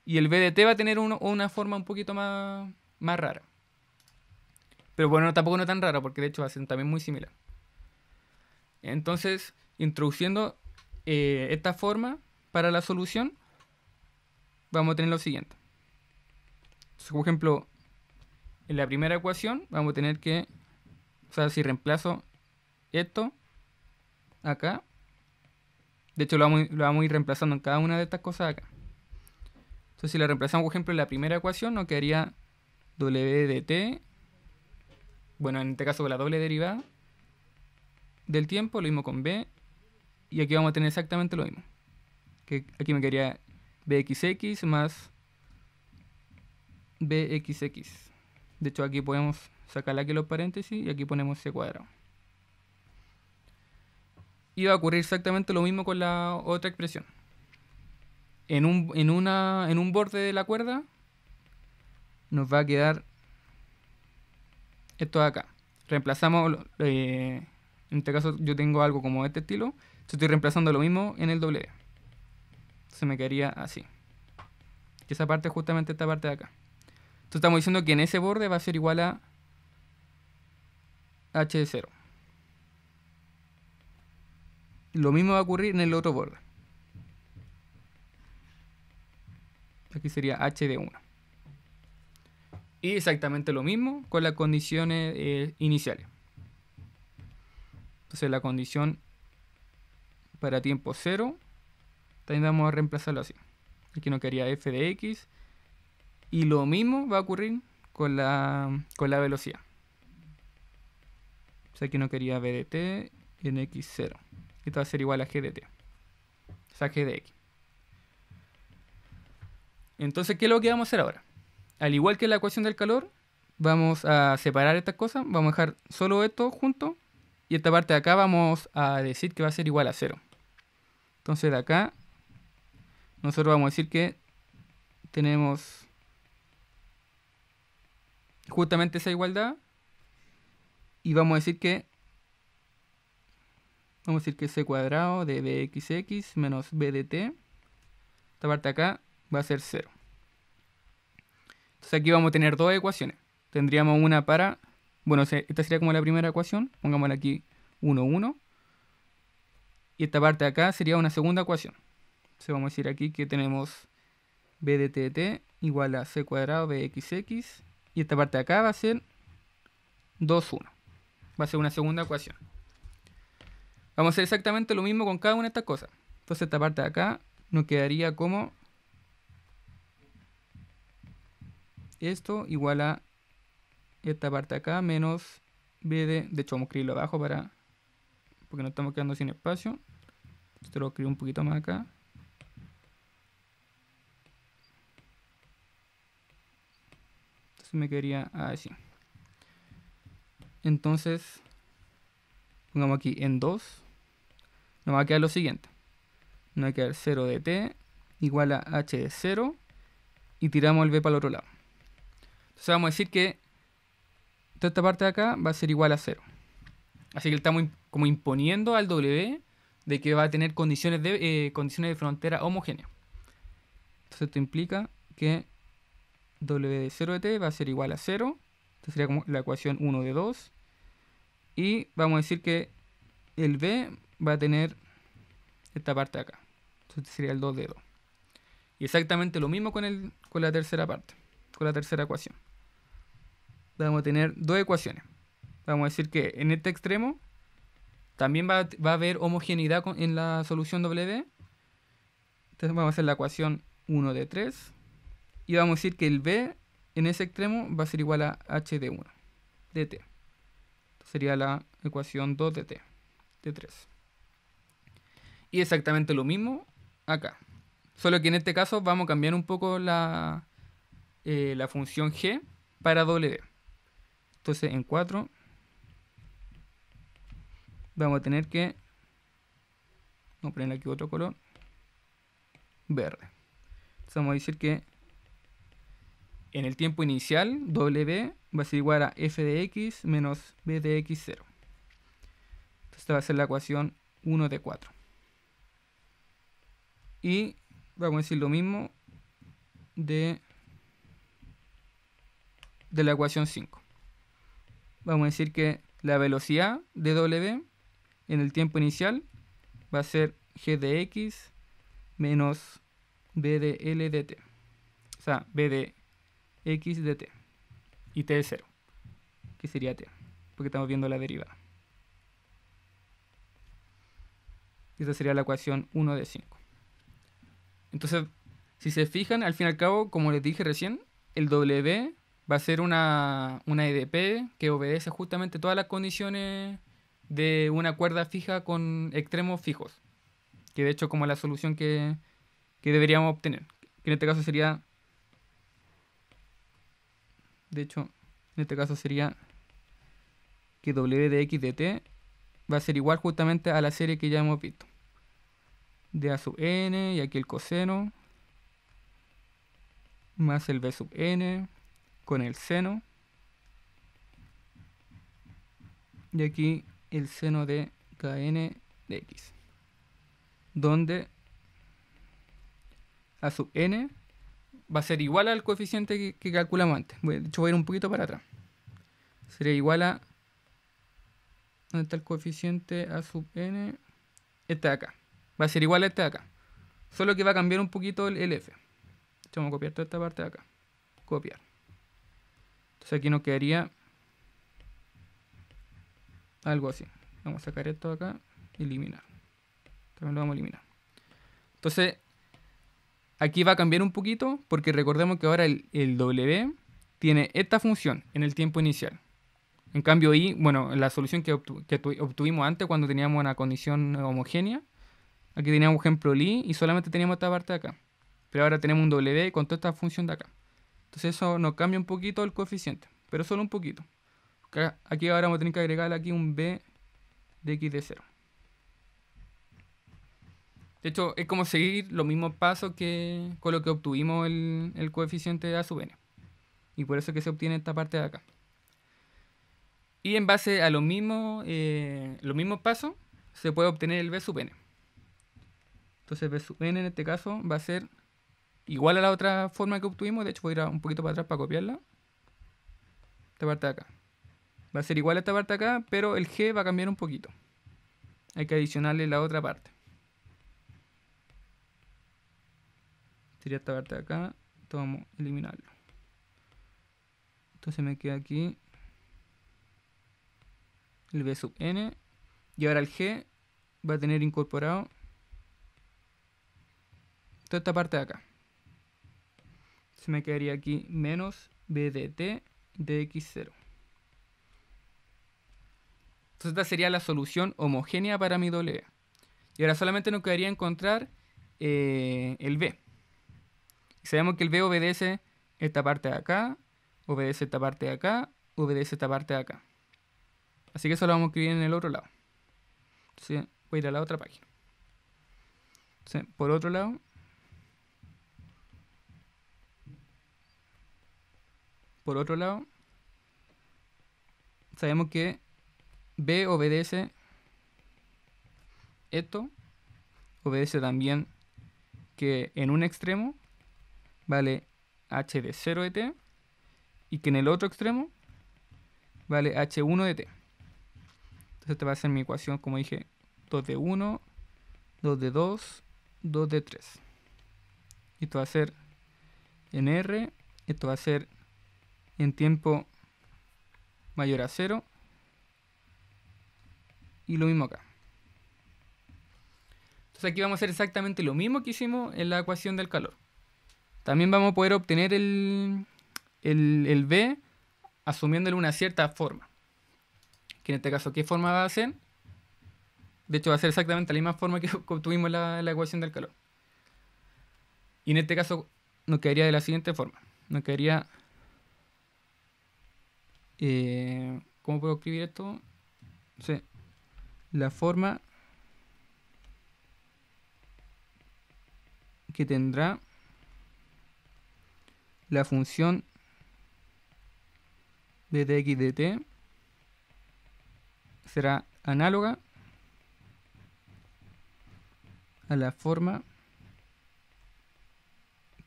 Y el B de T va a tener una forma un poquito más, más rara. Pero bueno, tampoco no tan raro, porque de hecho hacen también muy similar. Entonces, introduciendo eh, esta forma para la solución, vamos a tener lo siguiente. Entonces, por ejemplo, en la primera ecuación vamos a tener que, o sea, si reemplazo esto acá, de hecho lo vamos, a ir reemplazando en cada una de estas cosas acá. Entonces, si la reemplazamos, por ejemplo, en la primera ecuación, nos quedaría w de t bueno, en este caso la doble derivada del tiempo, lo mismo con b. Y aquí vamos a tener exactamente lo mismo. Que aquí me quedaría bxx más bxx. De hecho, aquí podemos sacar aquí los paréntesis y aquí ponemos c cuadrado. Y va a ocurrir exactamente lo mismo con la otra expresión. En una, en un borde de la cuerda nos va a quedar esto de acá. Reemplazamos, eh, en este caso yo tengo algo como este estilo, estoy reemplazando lo mismo en el doble. E. Se me quedaría así. Y esa parte justamente esta parte de acá. Entonces estamos diciendo que en ese borde va a ser igual a h de 0. Lo mismo va a ocurrir en el otro borde. Aquí sería h de 1. Y exactamente lo mismo con las condiciones eh, iniciales. Entonces la condición para tiempo cero también vamos a reemplazarlo así. Aquí no quería f de x. Y lo mismo va a ocurrir con la, con la velocidad. aquí no quería b de t en x0. Esto va a ser igual a g de t. O sea, g de x. Entonces, ¿qué es lo que vamos a hacer ahora? al igual que la ecuación del calor, vamos a separar esta cosa vamos a dejar solo esto junto y esta parte de acá vamos a decir que va a ser igual a cero Entonces de acá nosotros vamos a decir que tenemos justamente esa igualdad y vamos a decir que vamos a decir que c cuadrado de bxx menos b de esta parte de acá va a ser cero entonces aquí vamos a tener dos ecuaciones. Tendríamos una para, bueno, esta sería como la primera ecuación, pongámosla aquí 1, 1. Y esta parte de acá sería una segunda ecuación. Entonces vamos a decir aquí que tenemos b de t, de t igual a c cuadrado bxx. Y esta parte de acá va a ser 2, 1. Va a ser una segunda ecuación. Vamos a hacer exactamente lo mismo con cada una de estas cosas. Entonces esta parte de acá nos quedaría como Esto igual a esta parte acá menos B de... De hecho, vamos a escribirlo abajo para... Porque no estamos quedando sin espacio. Esto lo escribo un poquito más acá. Entonces me quedaría así. Entonces, pongamos aquí en 2. Nos va a quedar lo siguiente. Nos va a quedar 0 de t igual a h de 0. Y tiramos el b para el otro lado. Entonces vamos a decir que toda esta parte de acá va a ser igual a 0. Así que estamos como imponiendo al W de que va a tener condiciones de, eh, condiciones de frontera homogéneas. Entonces esto implica que W de 0 de t va a ser igual a 0. Entonces sería como la ecuación 1 de 2. Y vamos a decir que el B va a tener esta parte de acá. Entonces este sería el 2 de 2. Y exactamente lo mismo con, el, con la tercera parte, con la tercera ecuación vamos a tener dos ecuaciones. Vamos a decir que en este extremo también va, a haber homogeneidad en la solución W. Entonces vamos a hacer la ecuación 1 de 3. Y vamos a decir que el B en ese extremo va a ser igual a H de 1 de T. sería la ecuación 2 de T, de 3. Y exactamente lo mismo acá. Solo que en este caso vamos a cambiar un poco la, eh, la función G para W. Entonces en 4 vamos a tener que, vamos a poner aquí otro color, verde. Entonces vamos a decir que en el tiempo inicial W va a ser igual a f de x menos b de x0. Entonces esta va a ser la ecuación 1 de 4. Y vamos a decir lo mismo de la ecuación 5 vamos a decir que la velocidad de W en el tiempo inicial va a ser G de X menos B de L de T. O sea, B de X de T. Y T es 0, que sería T, porque estamos viendo la derivada. Y sería la ecuación 1 de 5. Entonces, si se fijan, al fin y al cabo, como les dije recién, el W va a ser una, una EDP que obedece justamente todas las condiciones de una cuerda fija con extremos fijos. Que de hecho como la solución que, que deberíamos obtener. Que en este caso sería... De hecho, en este caso sería que W de X de T va a ser igual justamente a la serie que ya hemos visto. De A sub n y aquí el coseno. Más el B sub n con el seno. Y aquí el seno de Kn de x. Donde a sub n va a ser igual al coeficiente que, calculamos antes. Voy, de hecho, voy a ir un poquito para atrás. Sería igual a... ¿Dónde está el coeficiente a sub n? Este de acá. Va a ser igual a este de acá. Solo que va a cambiar un poquito el, f. hecho, vamos a copiar toda esta parte de acá. Copiar sea, aquí nos quedaría algo así. Vamos a sacar esto de acá y eliminar. También lo vamos a eliminar. Entonces, aquí va a cambiar un poquito porque recordemos que ahora el, W tiene esta función en el tiempo inicial. En cambio, y, bueno, la solución que, obtuvimos antes cuando teníamos una condición homogénea, aquí teníamos, un ejemplo, li y solamente teníamos esta parte de acá. Pero ahora tenemos un W con toda esta función de acá. Entonces eso nos cambia un poquito el coeficiente, pero solo un poquito. Aquí ahora vamos a tener que agregar aquí un b de x de 0. De hecho, es como seguir los mismos pasos que con lo que obtuvimos el, coeficiente de a sub n. Y por eso es que se obtiene esta parte de acá. Y en base a los mismos, eh, los mismos pasos, se puede obtener el b sub n. Entonces b sub n en este caso va a ser Igual a la otra forma que obtuvimos, de hecho voy a ir un poquito para atrás para copiarla. Esta parte de acá. Va a ser igual a esta parte de acá, pero el G va a cambiar un poquito. Hay que adicionarle la otra parte. Sería esta parte de acá. Esto vamos a eliminarlo. Entonces me queda aquí el B sub n. Y ahora el G va a tener incorporado toda esta parte de acá se me quedaría aquí menos b de t x0. Entonces esta sería la solución homogénea para mi doble Y ahora solamente nos quedaría encontrar eh, el B. sabemos que el B obedece esta parte de acá, obedece esta parte de acá, obedece esta parte de acá. Así que eso lo vamos a escribir en el otro lado. voy a ir a la otra página. por otro lado, Por otro lado, sabemos que B obedece esto, obedece también que en un extremo vale h de 0 de t y que en el otro extremo vale h1 de t. Entonces esta va a ser mi ecuación, como dije, 2 de 1, 2 de 2, 2 de 3. esto va a ser en R, esto va a ser en tiempo mayor a cero, y lo mismo acá. Entonces aquí vamos a hacer exactamente lo mismo que hicimos en la ecuación del calor. También vamos a poder obtener el, el, el B asumiéndole una cierta forma. Que en este caso, ¿qué forma va a ser? De hecho, va a ser exactamente la misma forma que obtuvimos la, la ecuación del calor. Y en este caso nos quedaría de la siguiente forma. Nos quedaría eh, ¿Cómo puedo escribir esto? La forma que tendrá la función de dx t será análoga a la forma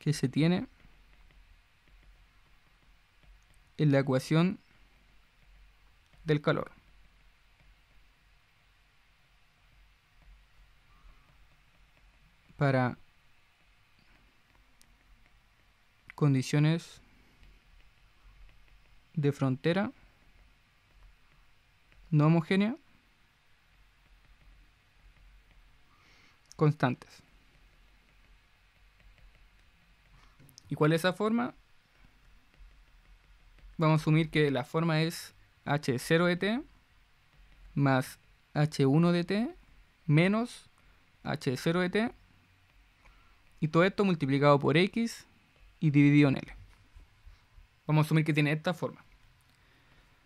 que se tiene en la ecuación del calor. Para condiciones de frontera no homogénea constantes. ¿Y cuál es esa forma? Vamos a asumir que la forma es h0 de t más h1 de t menos h0 de t y todo esto multiplicado por x y dividido en L. Vamos a asumir que tiene esta forma.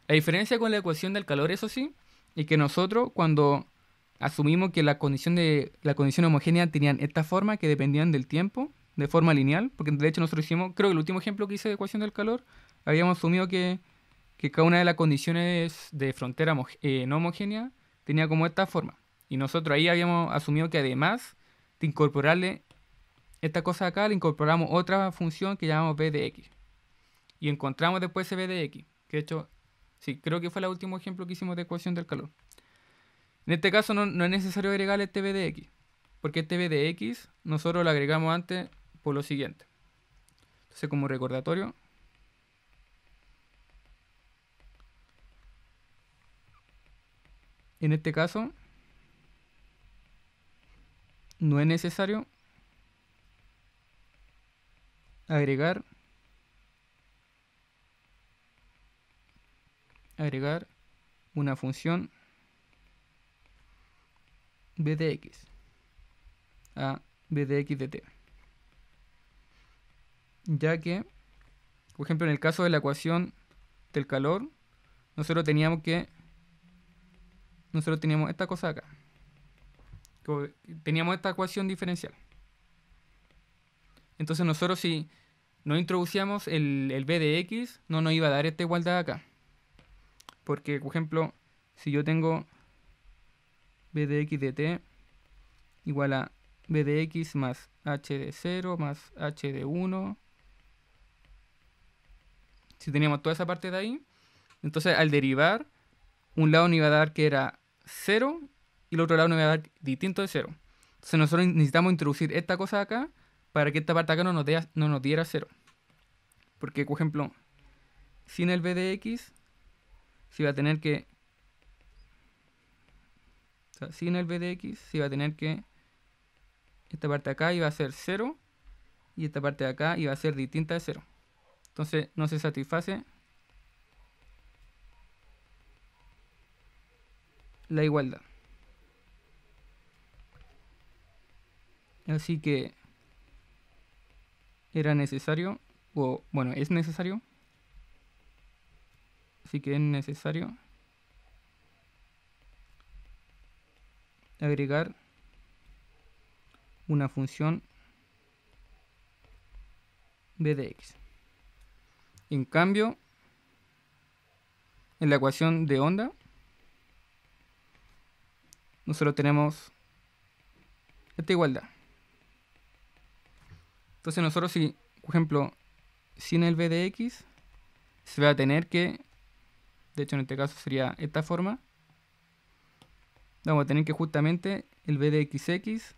La diferencia con la ecuación del calor, eso sí, es que nosotros cuando asumimos que la condición, de, la condición homogénea tenían esta forma que dependían del tiempo, de forma lineal, porque de hecho nosotros hicimos, creo que el último ejemplo que hice de ecuación del calor, habíamos asumido que que cada una de las condiciones de frontera eh, no homogénea tenía como esta forma. Y nosotros ahí habíamos asumido que además de incorporarle esta cosa acá, le incorporamos otra función que llamamos b de x. Y encontramos después ese b de x, que de hecho, sí, creo que fue el último ejemplo que hicimos de ecuación del calor. En este caso no, no es necesario agregarle este b de x, porque este b de x nosotros lo agregamos antes por lo siguiente. Entonces como recordatorio, En este caso, no es necesario agregar agregar una función bdx a T ya que por ejemplo en el caso de la ecuación del calor nosotros teníamos que nosotros teníamos esta cosa acá. Teníamos esta ecuación diferencial. Entonces nosotros si no introducíamos el, el b de x, no nos iba a dar esta igualdad acá. Porque, por ejemplo, si yo tengo b de x de t igual a b de x más h de 0 más h de 1, si teníamos toda esa parte de ahí, entonces al derivar, un lado nos iba a dar que era 0 y el otro lado nos va a dar distinto de 0. Entonces nosotros necesitamos introducir esta cosa acá para que esta parte acá no nos, no diera 0. Porque, por ejemplo, sin el b de x, si va a tener que... sin el b de x, si va a tener que... Esta parte acá iba a ser 0 y esta parte de acá iba a ser distinta de 0. Entonces no se satisface la igualdad. Así que era necesario, o bueno, es necesario. Así que es necesario agregar una función b de x. En cambio, en la ecuación de onda, nosotros tenemos esta igualdad. Entonces nosotros si, por ejemplo, sin el b de x, se va a tener que, de hecho en este caso sería esta forma, vamos a tener que justamente el b de xx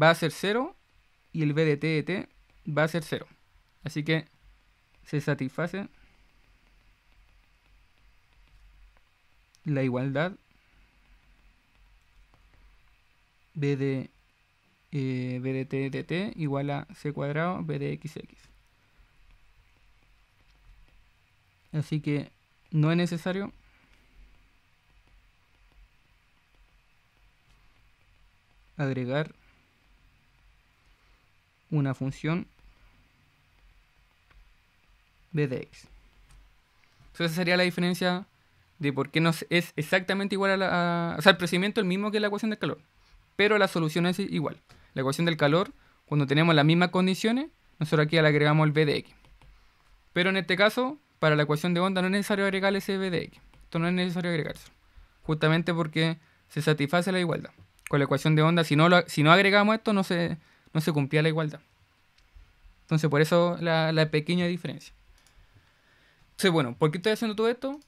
va a ser 0 y el b de t de t va a ser 0. Así que se satisface la igualdad b de, eh, t igual a c cuadrado b de xx. Así que no es necesario agregar una función b de x. Entonces esa sería la diferencia de por qué no es exactamente igual a la... o sea, el procedimiento es el mismo que la ecuación de calor pero la solución es igual. La ecuación del calor, cuando tenemos las mismas condiciones, nosotros aquí le agregamos el B de X. Pero en este caso, para la ecuación de onda no es necesario agregar ese B de X. Esto no es necesario agregarse. Justamente porque se satisface la igualdad. Con la ecuación de onda, si no, si no agregamos esto, no se, no se cumplía la igualdad. Entonces, por eso la, pequeña diferencia. Entonces, bueno, ¿por qué estoy haciendo todo esto?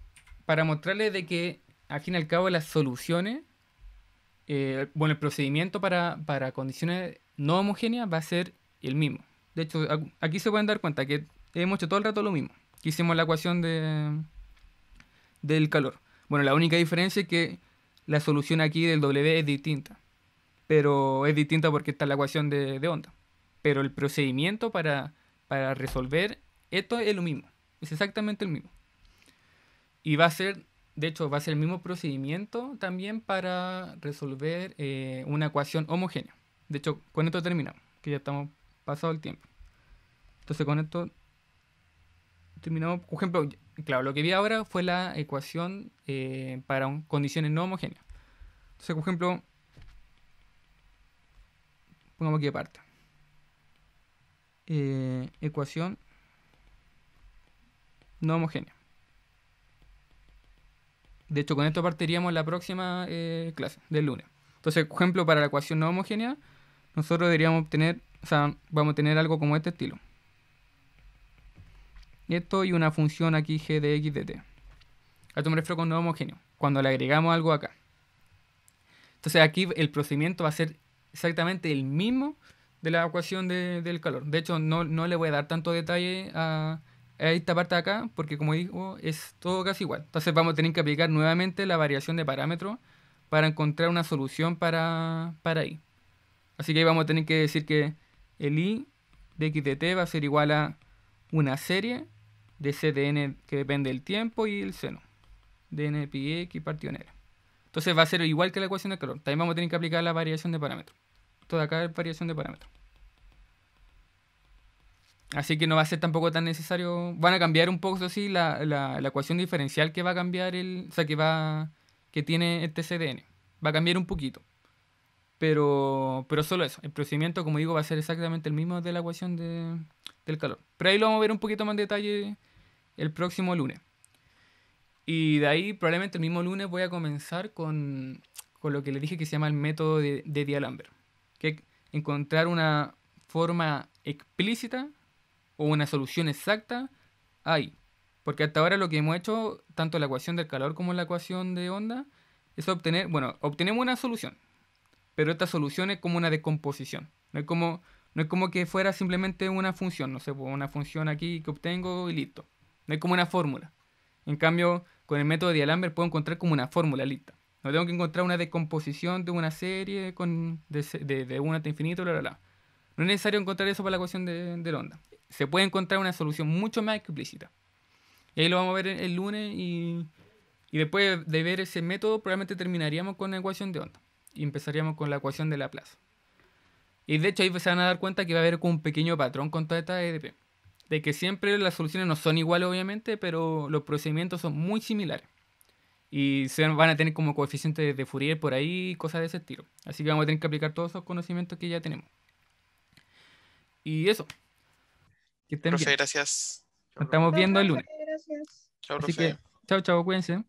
Para mostrarles de que, al fin y al cabo, las soluciones eh, bueno, el procedimiento para, condiciones no homogéneas va a ser el mismo. De hecho, aquí se pueden dar cuenta que hemos hecho todo el rato lo mismo. hicimos la ecuación de, del calor. Bueno, la única diferencia es que la solución aquí del W es distinta. Pero es distinta porque está la ecuación de, onda. Pero el procedimiento para, para resolver esto es lo mismo. Es exactamente el mismo. Y va a ser de hecho, va a ser el mismo procedimiento también para resolver eh, una ecuación homogénea. De hecho, con esto terminamos, que ya estamos pasado el tiempo. Entonces, con esto terminamos. Por ejemplo, claro, lo que vi ahora fue la ecuación eh, para condiciones no homogéneas. Entonces, por ejemplo, pongamos aquí aparte. Eh, ecuación no homogénea. De hecho, con esto partiríamos la próxima eh, clase del lunes. Entonces, ejemplo, para la ecuación no homogénea, nosotros deberíamos obtener, o sea, vamos a tener algo como este estilo. Esto y una función aquí g de x de t. esto me con no homogéneo, cuando le agregamos algo acá. Entonces aquí el procedimiento va a ser exactamente el mismo de la ecuación del calor. De hecho, no, no, le voy a dar tanto detalle a, esta parte de acá, porque como digo, es todo casi igual. Entonces vamos a tener que aplicar nuevamente la variación de parámetros para encontrar una solución para, para i. Así que ahí vamos a tener que decir que el i de x de t va a ser igual a una serie de c de n que depende del tiempo y el seno de n pi x partido n. Entonces va a ser igual que la ecuación de calor. También vamos a tener que aplicar la variación de parámetro. Toda acá es variación de parámetro. Así que no va a ser tampoco tan necesario. Van a cambiar un poco, eso sí, la, la, ecuación diferencial que va a cambiar el. O sea, que va. que tiene este CDN. Va a cambiar un poquito. Pero, pero solo eso. El procedimiento, como digo, va a ser exactamente el mismo de la ecuación de, del calor. Pero ahí lo vamos a ver un poquito más en detalle el próximo lunes. Y de ahí, probablemente el mismo lunes, voy a comenzar con, con lo que le dije que se llama el método de, de D'Alembert. Que encontrar una forma explícita o una solución exacta ahí. Porque hasta ahora lo que hemos hecho, tanto la ecuación del calor como la ecuación de onda, es obtener, bueno, obtenemos una solución, pero esta solución es como una descomposición. No es como, no es como que fuera simplemente una función, no sé, pues, una función aquí que obtengo y listo. No es como una fórmula. En cambio, con el método de Alambert puedo encontrar como una fórmula lista. No tengo que encontrar una descomposición de una serie con, de, de, de infinito, bla, bla, bla. No es necesario encontrar eso para la ecuación de, de onda se puede encontrar una solución mucho más explícita. Y ahí lo vamos a ver el lunes y, después de ver ese método probablemente terminaríamos con la ecuación de onda y empezaríamos con la ecuación de Laplace. Y de hecho ahí se van a dar cuenta que va a haber como un pequeño patrón con toda esta EDP. De que siempre las soluciones no son iguales obviamente, pero los procedimientos son muy similares. Y se van a tener como coeficientes de Fourier por ahí, cosas de ese estilo. Así que vamos a tener que aplicar todos esos conocimientos que ya tenemos. Y eso. Que estén profe, bien. gracias. Nos estamos viendo el lunes. Gracias. Chao, Así profe. que, chao, chao, cuídense.